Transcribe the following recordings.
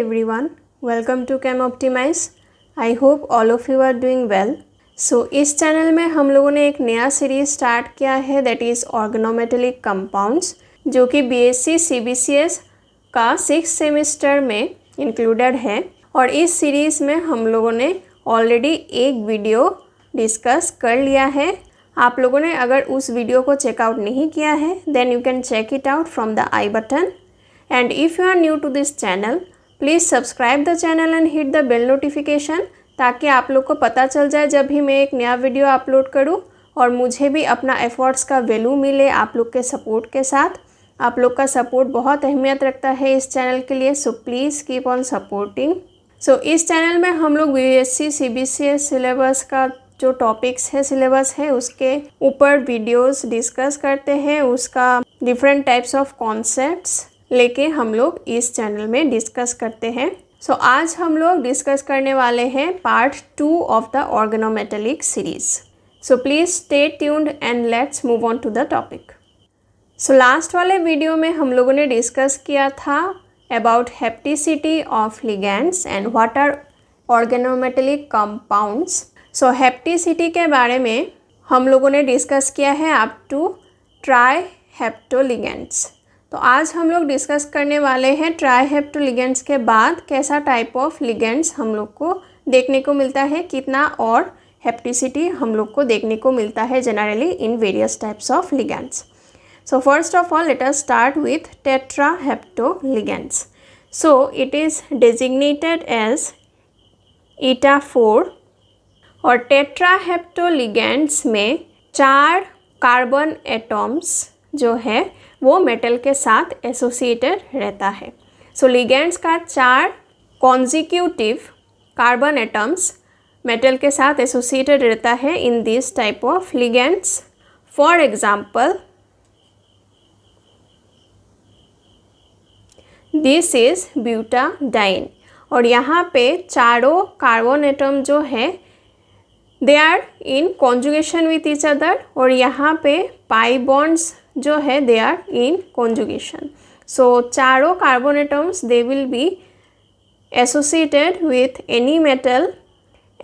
everyone welcome to cam optimize I hope all of you are doing well so इस channel में हम लोगों ने एक नया सीरीज स्टार्ट किया है दैट इज़ ऑर्गेनोमेटलिक कंपाउंड्स जो कि बीएससी सीबीसीएस का सिक्स सेमेस्टर में इंक्लूडेड है और इस सीरीज़ में हम लोगों ने ऑलरेडी एक वीडियो डिस्कस कर लिया है आप लोगों ने अगर उस वीडियो को चेकआउट नहीं किया है then you can check it out from the I button and if you are new to this channel please subscribe the channel and hit the bell notification ताकि आप लोग को पता चल जाए जब भी मैं एक नया वीडियो अपलोड करूँ और मुझे भी अपना एफ़र्ट्स का वैल्यू मिले आप लोग के सपोर्ट के साथ आप लोग का सपोर्ट बहुत अहमियत रखता है इस चैनल के लिए so please keep on supporting so इस चैनल में हम लोग यू एस सिलेबस का जो टॉपिक्स है सिलेबस है उसके ऊपर वीडियोस डिस्कस करते हैं उसका डिफरेंट टाइप्स ऑफ कॉन्सेप्ट्स लेके हम लोग इस चैनल में डिस्कस करते हैं सो so, आज हम लोग डिस्कस करने वाले हैं part two of the organometallic series so please stay tuned and let's move on to the topic so last वाले वीडियो में हम लोगों ने डिस्कस किया था about hapticity of ligands and what are organometallic compounds so hapticity के बारे में हम लोगों ने डिस्कस किया है अप टू ट्राई हेप्टोलिगेंट्स तो आज हम लोग डिस्कस करने वाले हैं ट्राईहेप्टो लिगेंट्स के बाद कैसा टाइप ऑफ लिगेंट्स हम लोग को देखने को मिलता है कितना और हेप्टिसिटी हम लोग को देखने को मिलता है generally in various types of ligands so first of all let us start with ligands so it is designated as eta four और लिगेंट्स में चार कार्बन एटॉम्स जो है वो मेटल के साथ एसोसिएटेड रहता है सो so, लिगेंड्स का चार कॉन्जिक्यूटिव कार्बन एटम्स मेटल के साथ एसोसिएटेड रहता है in this type of ligands for example this is butadiene और यहाँ पे चारों कार्बन एटम जो है they are in conjugation with each other और यहाँ पे पाई बॉन्ड्स जो है they are in conjugation so चारों carbon atoms they will be associated with any metal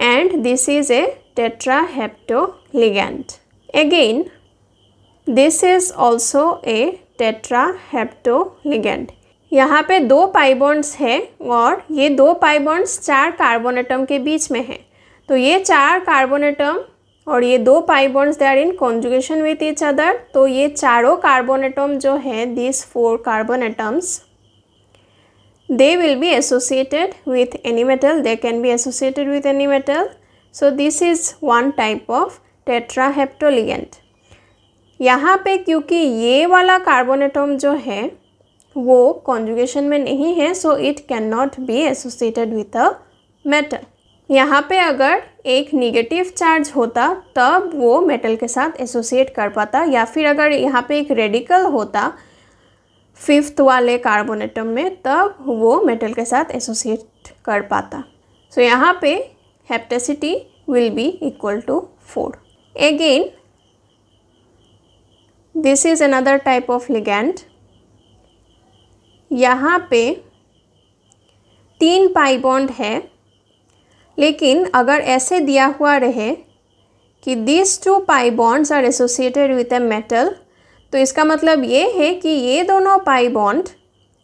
and this is a tetra hapto ligand again this is also a tetra hapto ligand यहाँ पे दो पाइबोंड्स है और ये दो पाइबोंड्स चार कार्बोनेटम के बीच में है तो ये चार कार्बोनेटम और ये दो pi bonds they are in conjugation with each other तो ये चारों कार्बन एटम जो है this four carbon atoms they will be associated with any metal they can be associated with any metal so this is one type of tetrahapto ligand यहाँ पे क्योंकि ये वाला कार्बन एटम जो है वो कॉन्जुगेशन में नहीं है so it can not be associated with a metal यहाँ पे अगर एक निगेटिव चार्ज होता तब वो मेटल के साथ एसोसिएट कर पाता या फिर अगर यहाँ पे एक रेडिकल होता फिफ्थ वाले कार्बन एटम में तब वो मेटल के साथ एसोसिएट कर पाता सो so, यहाँ पे hapticity will be equal to four again this is another type of ligand यहाँ पे तीन पाई बॉन्ड है लेकिन अगर ऐसे दिया हुआ रहे कि this two pi bonds are associated with a metal तो इसका मतलब ये है कि ये दोनों पाई बॉन्ड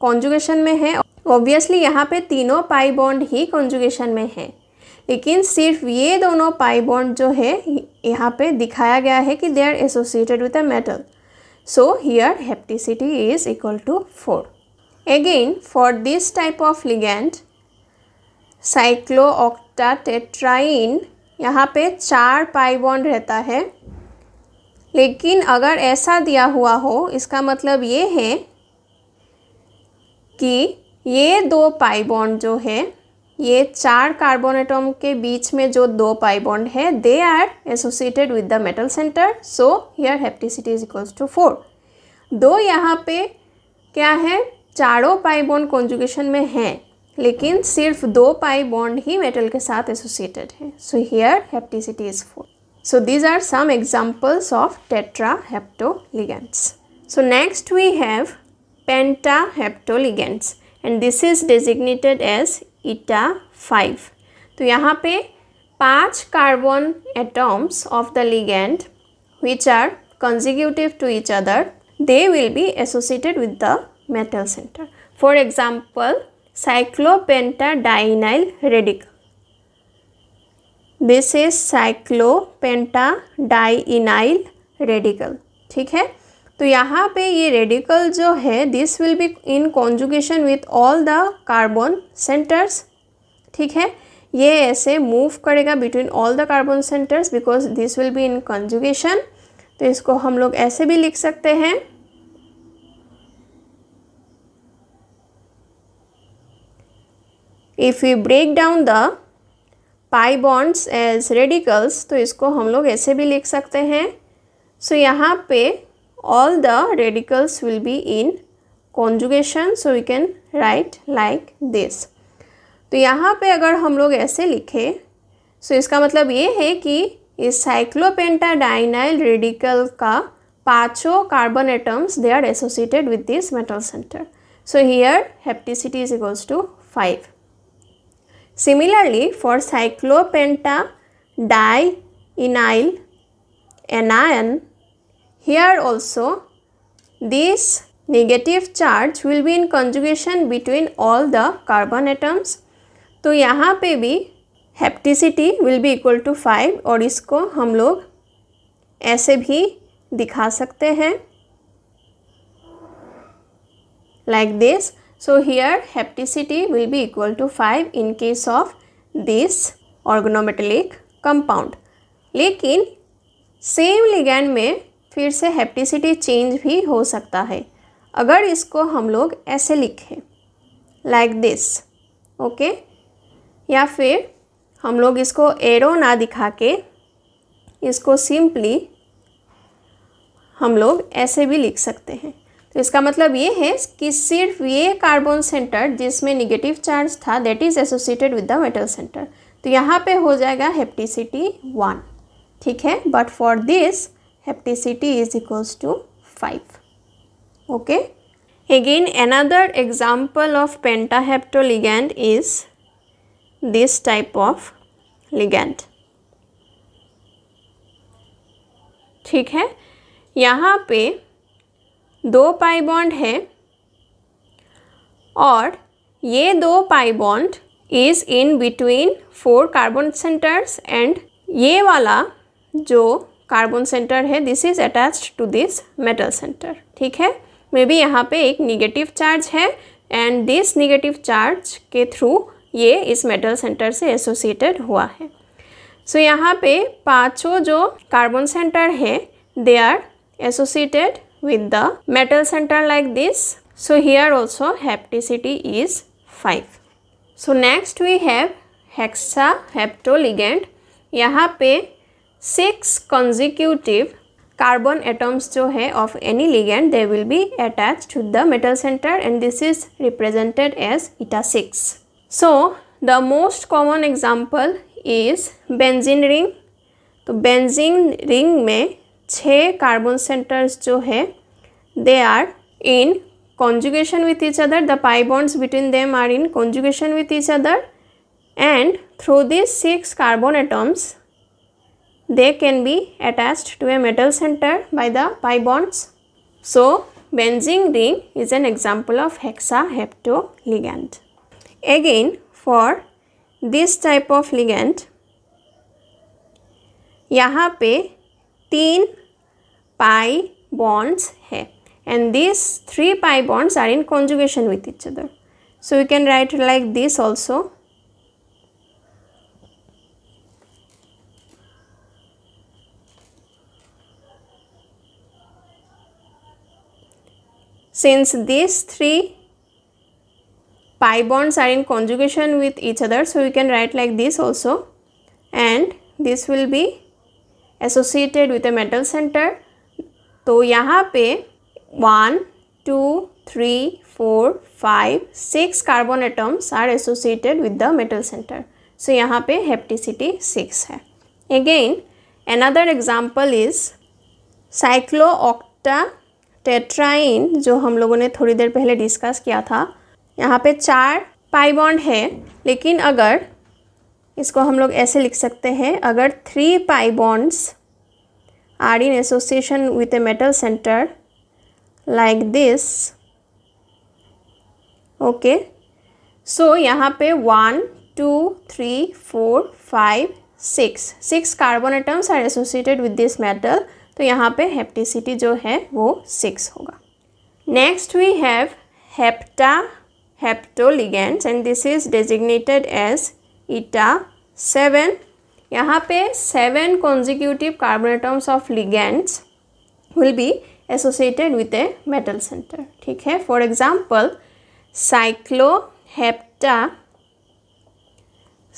कॉन्जुगेशन में है ऑब्वियसली यहाँ पे तीनों पाई बॉन्ड ही कॉन्जुगेशन में है लेकिन सिर्फ ये दोनों पाई बॉन्ड जो है यहाँ पे दिखाया गया है कि they are associated with a metal so here hapticity is equal to four again for this type of ligand cyclo octa tetraene यहाँ पे चार पाई बॉन्ड रहता है लेकिन अगर ऐसा दिया हुआ हो इसका मतलब ये है कि ये दो पाई बॉन्ड जो है ये चार कार्बन एटम के बीच में जो दो पाई बॉन्ड है they are associated with the metal center so here hapticity is equals to four दो यहाँ पे क्या है चारों पाई बॉन्ड कॉन्जुगेशन में हैं लेकिन सिर्फ दो पाई बॉन्ड ही मेटल के साथ एसोसिएटेड है so here hapticity is four so these are some examples of tetra hapto ligands so next we have penta hapto ligands and this is designated as eta five तो यहाँ पे पांच carbon atoms of the ligand which are consecutive to each other they will be associated with the metal center for example cyclopentadienyl radical this is cyclopentadienyl radical ठीक है तो यहाँ पे ये रेडिकल जो है this will be in conjugation with all the carbon centers ठीक है ये ऐसे मूव करेगा between all the carbon centers because this will be in conjugation तो इसको हम लोग ऐसे भी लिख सकते हैं if you break down the pi bonds as radicals तो इसको हम लोग ऐसे भी लिख सकते हैं सो so, यहाँ पे all the radicals will be in conjugation so you can write like this तो यहाँ पे अगर हम लोग ऐसे लिखें सो so, इसका मतलब ये है कि इस साइक्लोपेंटाडाइनाइल रेडिकल का पाँचों carbon atoms they are associated with this metal center so here hapticity is equals to five Similarly, for cyclopentadienyl anion, here also this negative charge will be in conjugation between all the carbon atoms. तो यहाँ पे भी hapticity will be equal to five और इसको हम लोग ऐसे भी दिखा सकते हैं like like this So here hepticity will be equal to 5 in case of this organometallic compound. लेकिन सेम लिगैंड में फिर से हेप्टिसिटी चेंज भी हो सकता है अगर इसको हम लोग ऐसे लिखें लाइक दिस ओके या फिर हम लोग इसको एरो ना दिखा के इसको सिंपली हम लोग ऐसे भी लिख सकते हैं तो इसका मतलब ये है कि सिर्फ ये कार्बन सेंटर जिसमें निगेटिव चार्ज था that is associated with the metal center तो यहाँ पे हो जाएगा हेप्टिसिटी वन ठीक है but for this hapticity is equals to five okay example of penta hapto ligand is this type of ligand ठीक है यहाँ पे दो पाई बॉन्ड है और ये दो pi bond is in between four carbon centers and ये वाला जो कार्बन सेंटर है this is attached to this metal center ठीक है मे बी यहाँ पे एक निगेटिव चार्ज है एंड दिस निगेटिव चार्ज के थ्रू ये इस मेटल सेंटर से एसोसिएटेड हुआ है सो so, यहाँ पे पांचों जो कार्बन सेंटर है they are associated with the metal center like this. So here also hepticity is 5. So next we have hexaheptoligand. Yaha pe 6 consecutive carbon atoms jo hai of any ligand they will be attached to the metal center and this is represented as eta 6. So the most common example is benzene ring. तो benzene ring में छः carbon centers जो है they are in conjugation with each other the pi bonds between them are in conjugation with each other and through this six carbon atoms they can be attached to a metal center by the pi bonds so benzene ring is an example of hexa hapto ligand again for this type of ligand यहाँ पे तीन pi bonds hai and these three pi bonds are in conjugation with each other. So we can write like this also. Since these three pi bonds are in conjugation with each other, so we can write like this also and this will be associated with a metal center तो यहाँ पे one two three four five six carbon atoms are associated with the metal center so यहाँ पे hapticity six है again another example is cyclo octa tetraene जो हम लोगों ने थोड़ी देर पहले डिस्कस किया था यहाँ पे चार पाई बॉन्ड है लेकिन अगर इसको हम लोग ऐसे लिख सकते हैं अगर three pi bonds are in association with a metal center like this okay so yahan pe 1 2 3 4 5 6 6 carbon atoms are associated with this metal to yahan pe hepticity jo hai wo 6 hoga next we have hepta hapto ligands and this is designated as eta seven यहाँ पे seven consecutive carbon atoms of ligands will be associated with a metal center ठीक है for example cyclo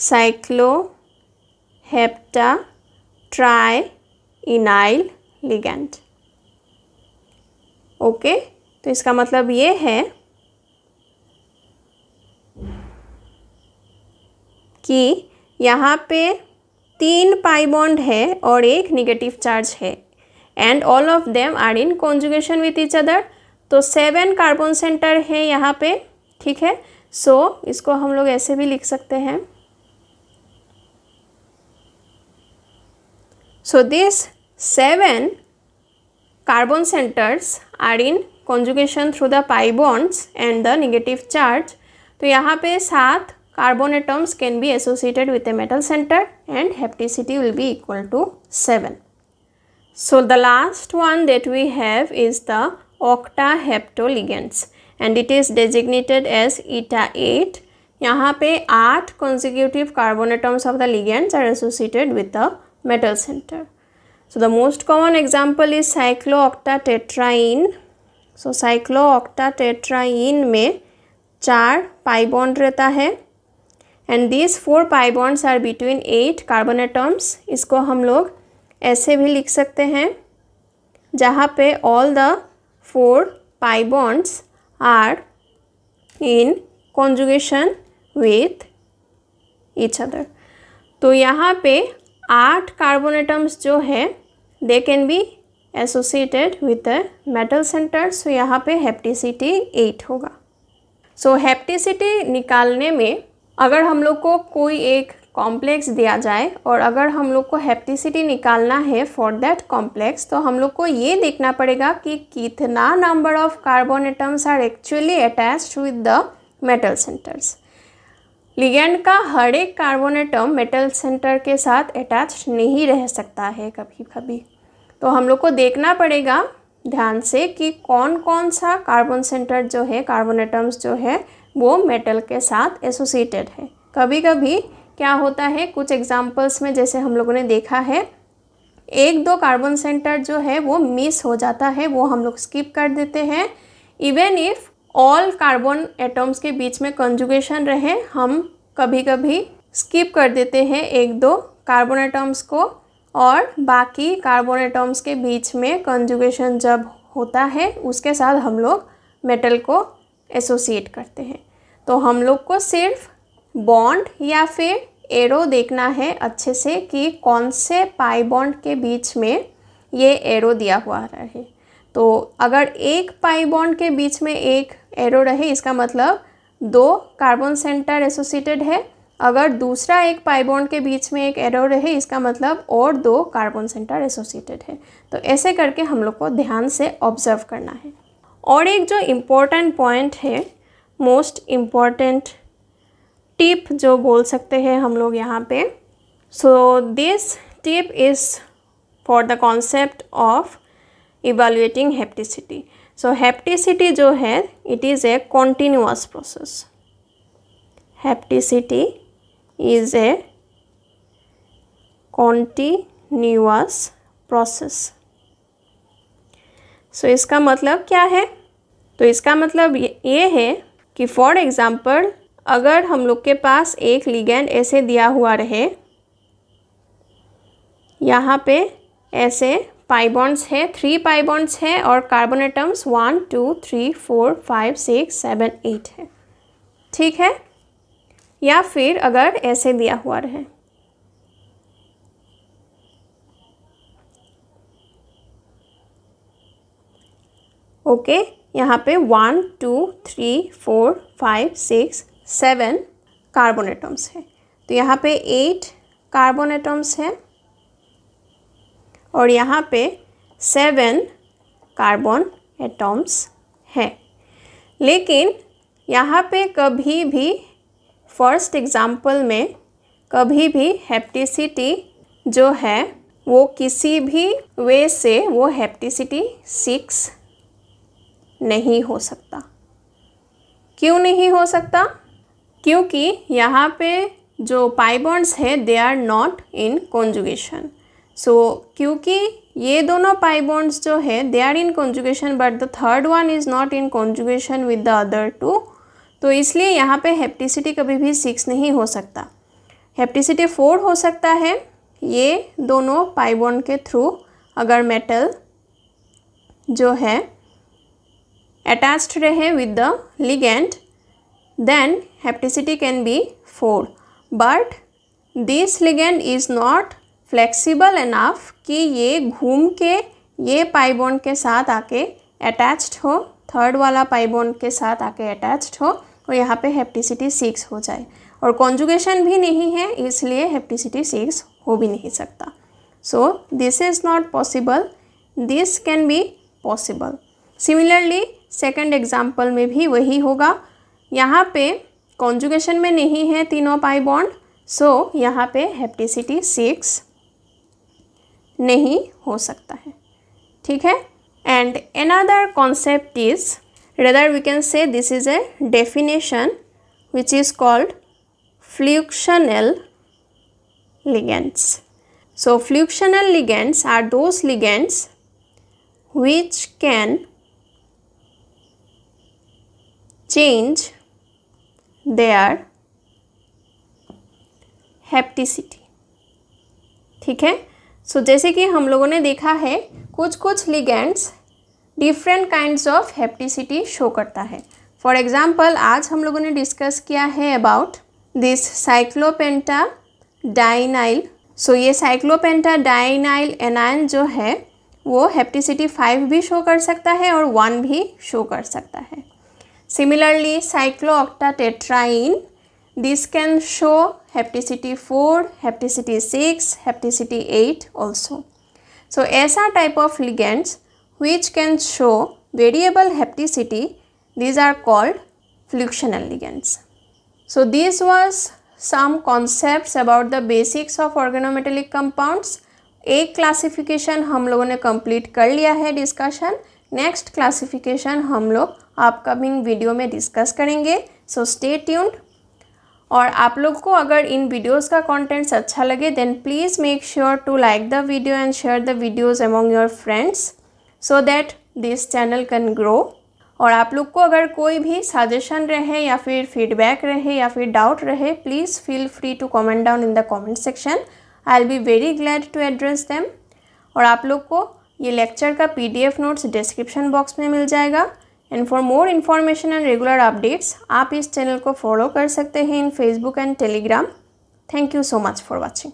cyclo hepta trienyl ligand okay तो इसका मतलब ये है कि यहाँ पे तीन पाई बॉन्ड है और एक निगेटिव चार्ज है and all of them are in conjugation with each other तो सेवन कार्बन सेंटर है यहाँ पे ठीक है सो so, इसको हम लोग ऐसे भी लिख सकते हैं so this seven carbon centers are in conjugation through the pi bonds and the negative charge तो यहाँ पे सात carbon atoms can be associated with a metal center and hepticity will be equal to 7. So the last one that we have is the octaheptoligands and it is designated as eta 8. यहाँ पे आठ consecutive carbon atoms of the ligands are associated with the metal center. So the most common example is cyclooctatetraene. So cyclooctatetraene में चार pi bond रहता है and these four pi bonds are between eight carbon atoms इसको हम लोग ऐसे भी लिख सकते हैं जहाँ पे all the four pi bonds are in conjugation with each other तो यहाँ पे आठ कार्बन एटम्स जो है they can be associated with the metal center so यहाँ पे हेप्टिसिटी एट होगा सो so, हेप्टिसिटी निकालने में अगर हम लोग को कोई एक कॉम्प्लेक्स दिया जाए और अगर हम लोग को हेप्टिसिटी निकालना है फॉर दैट कॉम्प्लेक्स तो हम लोग को ये देखना पड़ेगा कि कितना number of carbon atoms are actually attached with the metal centers ligand का हर एक कार्बन एटम मेटल सेंटर के साथ अटैच नहीं रह सकता है कभी कभी तो हम लोग को देखना पड़ेगा ध्यान से कि कौन कौन सा कार्बन सेंटर जो है कार्बन एटम्स जो है वो मेटल के साथ एसोसिएटेड है कभी कभी क्या होता है कुछ एग्जाम्पल्स में जैसे हम लोगों ने देखा है एक दो कार्बन सेंटर जो है वो मिस हो जाता है वो हम लोग स्किप कर देते हैं even if all carbon atoms के बीच में कंजुगेशन रहे हम कभी कभी स्किप कर देते हैं एक दो कार्बन एटम्स को और बाकी कार्बन एटम्स के बीच में कंजुगेशन जब होता है उसके साथ हम लोग मेटल को एसोसिएट करते हैं तो हम लोग को सिर्फ बॉन्ड या फिर एरो देखना है अच्छे से कि कौन से पाई बॉन्ड के बीच में ये एरो दिया हुआ रहे तो अगर एक पाई बॉन्ड के बीच में एक एरो रहे इसका मतलब दो कार्बन सेंटर एसोसिएटेड है अगर दूसरा एक पाइबॉन्ड के बीच में एक एरो रहे इसका मतलब और दो कार्बन सेंटर एसोसिएटेड है तो ऐसे करके हम लोग को ध्यान से ऑब्जर्व करना है और एक जो इम्पोर्टेंट पॉइंट है मोस्ट इम्पॉर्टेंट टिप जो बोल सकते हैं हम लोग यहाँ पे so this tip is for the concept of evaluating hapticity so hapticity जो है it is a continuous process hapticity is a continuous process so इसका मतलब क्या है तो इसका मतलब ये है कि फॉर एग्ज़ाम्पल अगर हम लोग के पास एक लिगेंड ऐसे दिया हुआ रहे यहाँ पे ऐसे पाइबॉन्ड्स है थ्री पाइबॉन्ड्स है और carbon atoms one two three four five six seven eight है ठीक है या फिर अगर ऐसे दिया हुआ रहे ओके यहाँ पे one two three four five six seven carbon atoms हैं तो यहाँ पे एट कार्बन एटम्स हैं और यहाँ पे सेवन कार्बन एटम्स हैं लेकिन यहाँ पे कभी भी फर्स्ट एग्ज़ाम्पल में कभी भी हेप्टिसिटी जो है वो किसी भी वे से वो हेप्टिसिटी सिक्स नहीं हो सकता क्यों नहीं हो सकता क्योंकि यहाँ पे जो पाई बॉन्ड्स है they are not in conjugation so क्योंकि ये दोनों पाई बॉन्ड्स जो है they are in conjugation but the third one is not in conjugation with the other two तो इसलिए यहाँ पे हेप्टिसिटी कभी भी सिक्स नहीं हो सकता हेप्टिसिटी फोर हो सकता है ये दोनों पाई बॉन्ड के थ्रू अगर मेटल जो है अटैच्ड रहे with the ligand then hapticity can be four but this ligand is not flexible enough कि ये घूम के ये पाइबोन के साथ आके अटैच्ड हो थर्ड वाला पाइबोन के साथ आके अटैच्ड हो और तो यहाँ पे हेप्टिसिटी सिक्स हो जाए और कॉन्जुगेशन भी नहीं है इसलिए हेप्टिसिटी सिक्स हो भी नहीं सकता so this is not possible this can be possible similarly second example में भी वही होगा यहाँ पे कॉन्जुगेशन में नहीं है तीनों पाई बॉन्ड सो यहाँ पे हेप्टिसिटी सिक्स नहीं हो सकता है ठीक है and another concept is rather we can say this is a definition which is called fluxional ligands so fluxional ligands are those ligands which can change their hepticity ठीक है सो so, जैसे कि हम लोगों ने देखा है कुछ कुछ ligands different kinds of hapticity show करता है फॉर एग्जाम्पल आज हम लोगों ने डिस्कस किया है about this cyclopentadienyl so ये साइक्लोपेंटा डाइनाइल एनायन जो है वो हेप्टिसिटी फाइव भी शो कर सकता है और वन भी शो कर सकता है Similarly, cyclooctatetraene, this can show hepticity 4, hepticity 6, hepticity 8 also. So, SR type of ligands which can show variable hepticity, these are called fluxional ligands. So, this was some concepts about the basics of organometallic compounds. A classification, we have completed. Discussion. Next classification, we discussion upcoming video में discuss करेंगे so stay tuned और आप लोग को अगर इन videos का contents अच्छा लगे then please make sure to like the video and share the videos among your friends so that this channel can grow और आप लोग को अगर कोई भी सजेशन रहे या फिर फीडबैक रहे या फिर डाउट रहे please feel free to comment down in the comment section I'll be very glad to address them और आप लोग को ये लेक्चर का एफ नोट्स डिस्क्रिप्शन बॉक्स में मिल जाएगा and for more information and regular updates आप इस चैनल को फॉलो कर सकते हैं in Facebook and Telegram thank you so much for watching